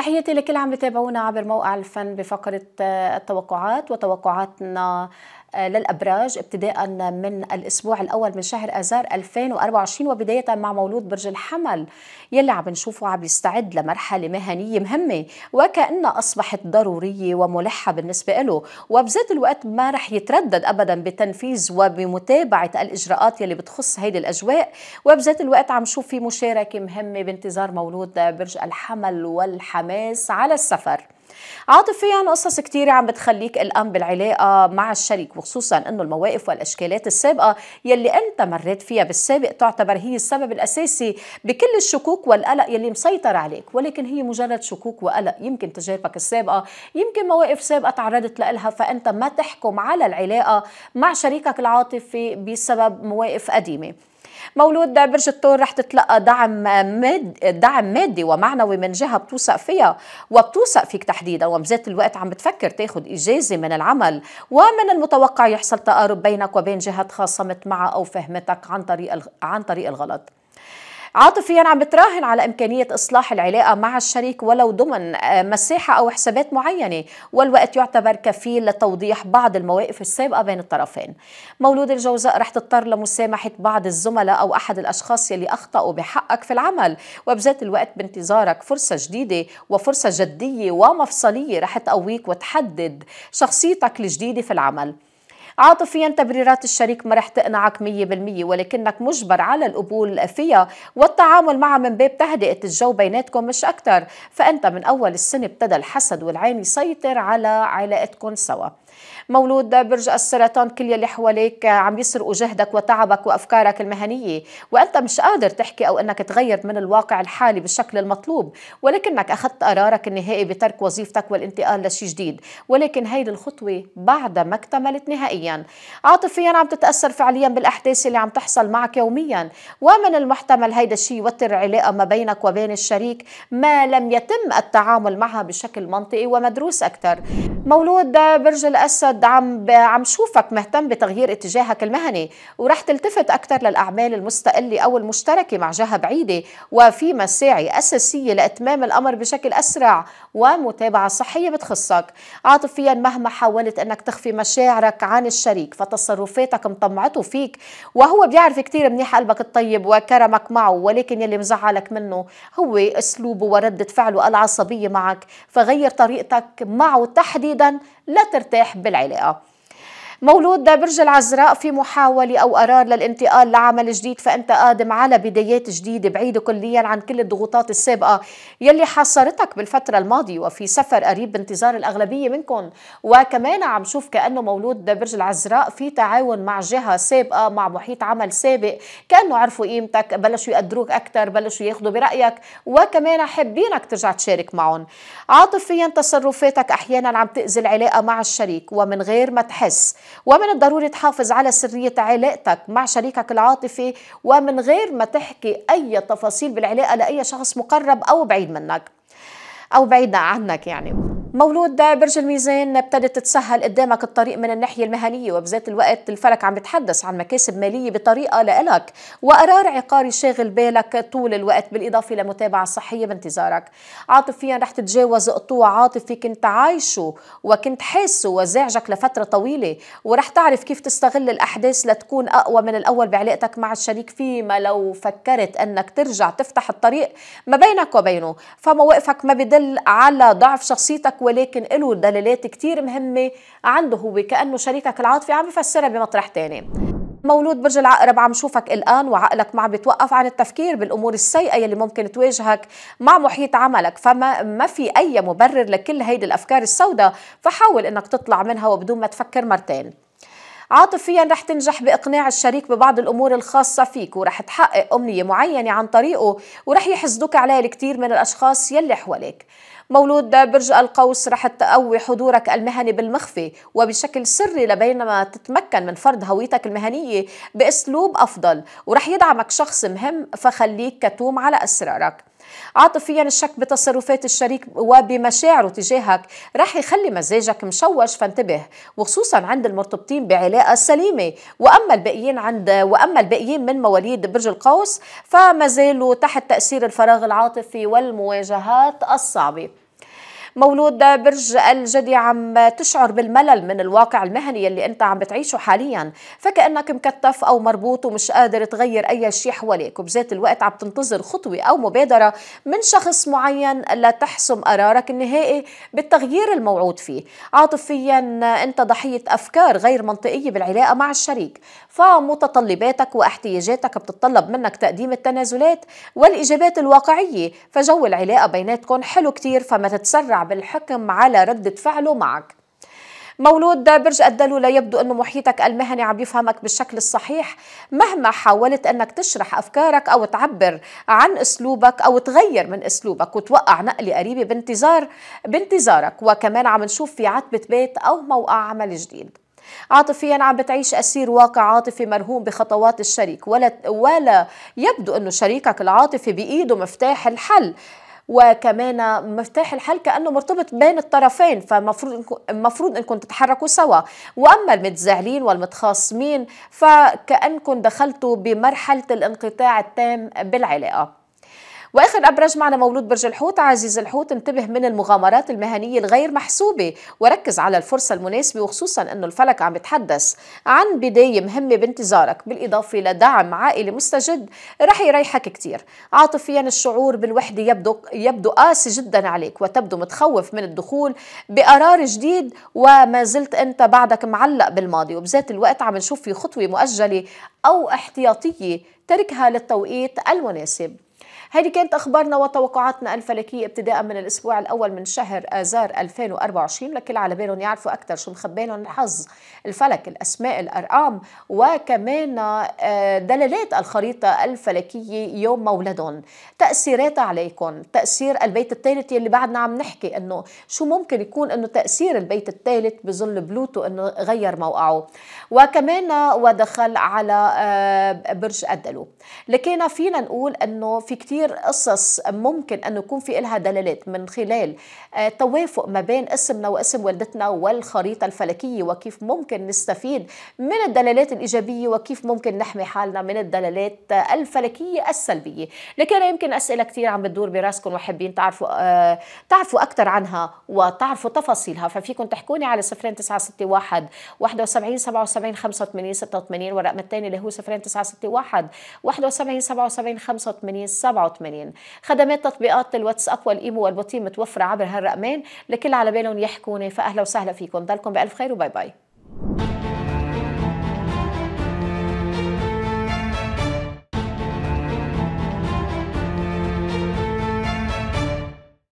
تحياتي لكل عم يتابعونا عبر موقع الفن بفقرة آه، التوقعات وتوقعاتنا آه، للأبراج ابتداء من الأسبوع الأول من شهر آذار 2024 وبداية مع مولود برج الحمل يلي عم نشوفه عم يستعد لمرحلة مهنية مهمة وكأنها أصبحت ضرورية وملحة بالنسبة له وبذات الوقت ما رح يتردد أبدا بتنفيذ وبمتابعة الإجراءات يلي بتخص هيدي الأجواء وبذات الوقت عم شوف في مشاركة مهمة بانتظار مولود برج الحمل والحماس على السفر عاطفيا قصص كتير عم بتخليك الآن بالعلاقة مع الشريك وخصوصا انه المواقف والاشكالات السابقة يلي انت مريت فيها بالسابق تعتبر هي السبب الاساسي بكل الشكوك والقلق يلي مسيطر عليك ولكن هي مجرد شكوك وقلق يمكن تجاربك السابقة يمكن مواقف سابقة تعرضت لها فانت ما تحكم على العلاقة مع شريكك العاطفي بسبب مواقف قديمة مولود برج الثور رح تتلقى دعم ماد دعم مادي ومعنوي من جهه بتوثق فيها وبتوثق فيك تحديدا وبذات الوقت عم بتفكر تاخذ اجازه من العمل ومن المتوقع يحصل تقارب بينك وبين جهه خاصمت معها او فهمتك عن طريق عن طريق الغلط عاطفيا عم بتراهن على إمكانية إصلاح العلاقة مع الشريك ولو ضمن آه، مساحة أو حسابات معينة والوقت يعتبر كفيل لتوضيح بعض المواقف السابقة بين الطرفين مولود الجوزاء رح تضطر لمسامحة بعض الزملاء أو أحد الأشخاص يلي أخطأوا بحقك في العمل وبذات الوقت بانتظارك فرصة جديدة وفرصة جدية ومفصلية رح تقويك وتحدد شخصيتك الجديدة في العمل عاطفيا تبريرات الشريك ما رح تقنعك 100% ولكنك مجبر على القبول فيها والتعامل معها من باب تهدئة الجو بيناتكم مش أكتر فأنت من أول السنة ابتدى الحسد والعين يسيطر على علاقتكم سوا مولود برج السرطان كل يلي حواليك عم يسرقوا جهدك وتعبك وافكارك المهنيه وانت مش قادر تحكي او انك تغير من الواقع الحالي بالشكل المطلوب ولكنك اخذت قرارك النهائي بترك وظيفتك والانتقال لشيء جديد ولكن هيدي الخطوه بعدها ما اكتملت نهائيا عاطفيا عم تتاثر فعليا بالاحداث اللي عم تحصل معك يوميا ومن المحتمل هيدا الشيء يوتر العلاقه ما بينك وبين الشريك ما لم يتم التعامل معها بشكل منطقي ومدروس اكثر مولود برج الاسد قد عم عم شوفك مهتم بتغيير اتجاهك المهني ورح تلتفت اكثر للاعمال المستقله او المشتركه مع جهه بعيده وفي مساعي اساسيه لاتمام الامر بشكل اسرع ومتابعه صحيه بتخصك عاطفيا مهما حاولت انك تخفي مشاعرك عن الشريك فتصرفاتك مطمعته فيك وهو بيعرف كثير منيح قلبك الطيب وكرمك معه ولكن يلي مزعلك منه هو اسلوبه ورده فعله العصبيه معك فغير طريقتك معه تحديدا لا ترتاح بالعلم 了。مولود برج العذراء في محاولة أو قرار للانتقال لعمل جديد فأنت قادم على بدايات جديدة بعيدة كليا عن كل الضغوطات السابقة يلي حاصرتك بالفترة الماضية وفي سفر قريب بانتظار الأغلبية منكم وكمان عم شوف كأنه مولود برج العذراء في تعاون مع جهة سابقة مع محيط عمل سابق كأنه عرفوا قيمتك بلشوا يقدروك أكثر بلشوا ياخذوا برأيك وكمان حابينك ترجع تشارك معهم عاطفيا تصرفاتك أحيانا عم تأذي العلاقة مع الشريك ومن غير ما تحس ومن الضروري تحافظ على سرية علاقتك مع شريكك العاطفي ومن غير ما تحكي أي تفاصيل بالعلاقة لأي شخص مقرب أو بعيد منك أو بعيد عنك يعني مولود برج الميزان ابتدت تتسهل قدامك الطريق من الناحيه المهنيه وبذات الوقت الفلك عم بتحدث عن مكاسب ماليه بطريقه لإلك وقرار عقاري شاغل بالك طول الوقت بالاضافه لمتابعه صحيه بانتظارك عاطفيا رح تتجاوز قطوع عاطفي كنت عايشه وكنت حاسه وزعجك لفتره طويله ورح تعرف كيف تستغل الاحداث لتكون اقوى من الاول بعلاقتك مع الشريك فيما لو فكرت انك ترجع تفتح الطريق ما بينك وبينه فمواقفك ما بدل على ضعف شخصيتك ولكن له دلالات كتير مهمة عنده هو كأنه شريكك العاطفي عم بفسرها بمطرح تاني مولود برج العقرب عم شوفك الآن وعقلك ما عم بيتوقف عن التفكير بالأمور السيئة يلي ممكن تواجهك مع محيط عملك فما ما في أي مبرر لكل هيدي الأفكار السوداء فحاول أنك تطلع منها وبدون ما تفكر مرتين عاطفيا رح تنجح باقناع الشريك ببعض الامور الخاصه فيك ورح تحقق امنيه معينه عن طريقه ورح يحسدوك عليها الكثير من الاشخاص يلي حواليك مولود برج القوس رح تقوي حضورك المهني بالمخفي وبشكل سري لبينما تتمكن من فرض هويتك المهنية بأسلوب أفضل ورح يدعمك شخص مهم فخليك كتوم على أسرارك عاطفيا الشك بتصرفات الشريك وبمشاعره تجاهك رح يخلي مزاجك مشوش فانتبه وخصوصا عند المرتبطين بعلاقه سليمه واما الباقيين عند واما الباقيين من مواليد برج القوس فما زالوا تحت تاثير الفراغ العاطفي والمواجهات الصعبه مولود برج الجدي عم تشعر بالملل من الواقع المهني اللي انت عم بتعيشه حاليا فكأنك مكتف أو مربوط ومش قادر تغير أي شيء حواليك وبذات الوقت عم تنتظر خطوة أو مبادرة من شخص معين لتحسم قرارك النهائي بالتغيير الموعود فيه عاطفيا أنت ضحية أفكار غير منطقية بالعلاقة مع الشريك فمتطلباتك واحتياجاتك بتتطلب منك تقديم التنازلات والإجابات الواقعية فجو العلاقة بيناتكم حلو كتير فما تتسرع بالحكم على ردة فعله معك مولود برج الدلو لا يبدو أنه محيطك المهني عم يفهمك بالشكل الصحيح مهما حاولت أنك تشرح أفكارك أو تعبر عن أسلوبك أو تغير من أسلوبك وتوقع نقلة قريبة بانتظار بانتظارك وكمان عم نشوف في عتبة بيت أو موقع عمل جديد عاطفيا عم بتعيش أسير واقع عاطفي مرهون بخطوات الشريك ولا, ولا يبدو أنه شريكك العاطفي بإيده مفتاح الحل وكمان مفتاح الحل كانه مرتبط بين الطرفين فمفروض المفروض انكم تتحركوا سوا واما المتزاهلين والمتخاصمين فكانكم دخلتوا بمرحله الانقطاع التام بالعلاقه واخر ابرز معنا مولود برج الحوت عزيز الحوت انتبه من المغامرات المهنيه الغير محسوبه وركز على الفرصه المناسبه وخصوصا انه الفلك عم يتحدث عن بدايه مهمه بانتظارك بالاضافه لدعم عائلي مستجد رح يريحك كثير عاطفيا الشعور بالوحده يبدو يبدو قاسي جدا عليك وتبدو متخوف من الدخول بقرار جديد وما زلت انت بعدك معلق بالماضي وبذات الوقت عم نشوف في خطوه مؤجله او احتياطيه تركها للتوقيت المناسب هذه كانت أخبارنا وتوقعاتنا الفلكية ابتداء من الأسبوع الأول من شهر آذار 2024 لكل على بالهم يعرفوا أكثر شو مخبي لهم الحظ الفلك الأسماء الأرقام وكمان آه، دلالات الخريطة الفلكية يوم مولدهم تأثيرات عليكم تأثير البيت الثالث يلي بعدنا عم نحكي أنه شو ممكن يكون أنه تأثير البيت الثالث بظل بلوتو أنه غير موقعه وكمان آه، ودخل على آه، برج الدلو لكن فينا نقول أنه في كتير كثير قصص ممكن أن يكون في إلها دلالات من خلال آه، توافق ما بين اسمنا واسم والدتنا والخريطة الفلكية وكيف ممكن نستفيد من الدلالات الإيجابية وكيف ممكن نحمي حالنا من الدلالات آه، الفلكية السلبية لكن يمكن أسئلة كثير عم بتدور براسكم وحابين تعرفوا آه، تعرفوا أكثر عنها وتعرفوا تفاصيلها ففيكم تحكوني على 0961 71 77 85 86 والرقم الثاني اللي هو 0961 71 77 85 87 80 خدمات تطبيقات الواتساب والايمو والبوتيم متوفره عبر هالرقمين لكل على بالهم يحكوني فاهلا وسهلا فيكم ضلكم بالف خير وباي باي